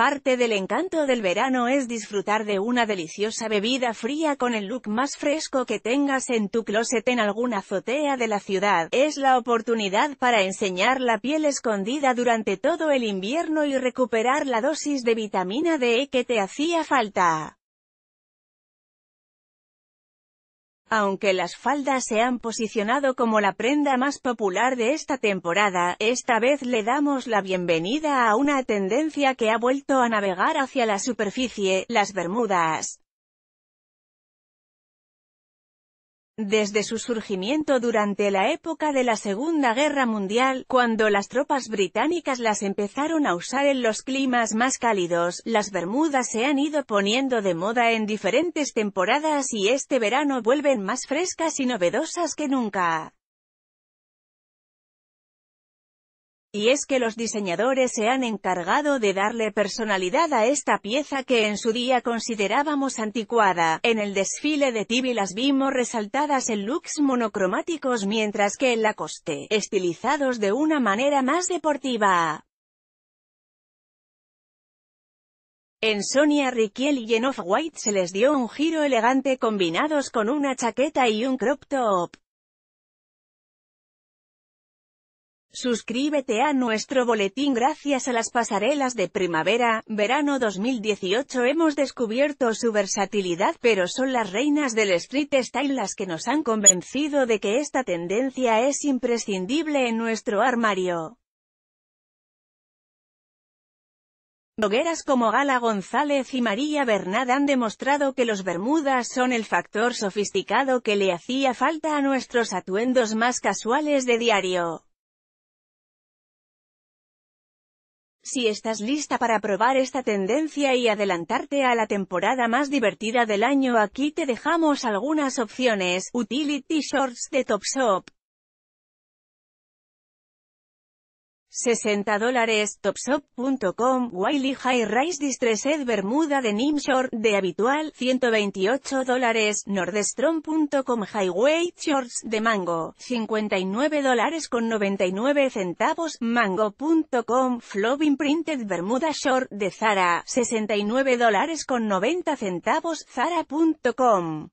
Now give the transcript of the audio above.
Parte del encanto del verano es disfrutar de una deliciosa bebida fría con el look más fresco que tengas en tu closet en alguna azotea de la ciudad. Es la oportunidad para enseñar la piel escondida durante todo el invierno y recuperar la dosis de vitamina D que te hacía falta. Aunque las faldas se han posicionado como la prenda más popular de esta temporada, esta vez le damos la bienvenida a una tendencia que ha vuelto a navegar hacia la superficie, las bermudas. Desde su surgimiento durante la época de la Segunda Guerra Mundial, cuando las tropas británicas las empezaron a usar en los climas más cálidos, las Bermudas se han ido poniendo de moda en diferentes temporadas y este verano vuelven más frescas y novedosas que nunca. Y es que los diseñadores se han encargado de darle personalidad a esta pieza que en su día considerábamos anticuada. En el desfile de Tibi las vimos resaltadas en looks monocromáticos mientras que en la Lacoste, estilizados de una manera más deportiva. En Sonia Riquel y en white se les dio un giro elegante combinados con una chaqueta y un crop top. Suscríbete a nuestro boletín gracias a las pasarelas de primavera, verano 2018 hemos descubierto su versatilidad pero son las reinas del street style las que nos han convencido de que esta tendencia es imprescindible en nuestro armario. Blogueras como Gala González y María Bernad han demostrado que los bermudas son el factor sofisticado que le hacía falta a nuestros atuendos más casuales de diario. Si estás lista para probar esta tendencia y adelantarte a la temporada más divertida del año aquí te dejamos algunas opciones, Utility Shorts de Topshop. 60 dólares, topshop.com, Wiley High Rise Distressed Bermuda de Short, de habitual, 128 dólares, nordstrom.com, Highway Shorts de Mango, 59 dólares con 99 centavos, mango.com, Flowing Printed Bermuda Short de Zara, 69 dólares con 90 centavos, zara.com.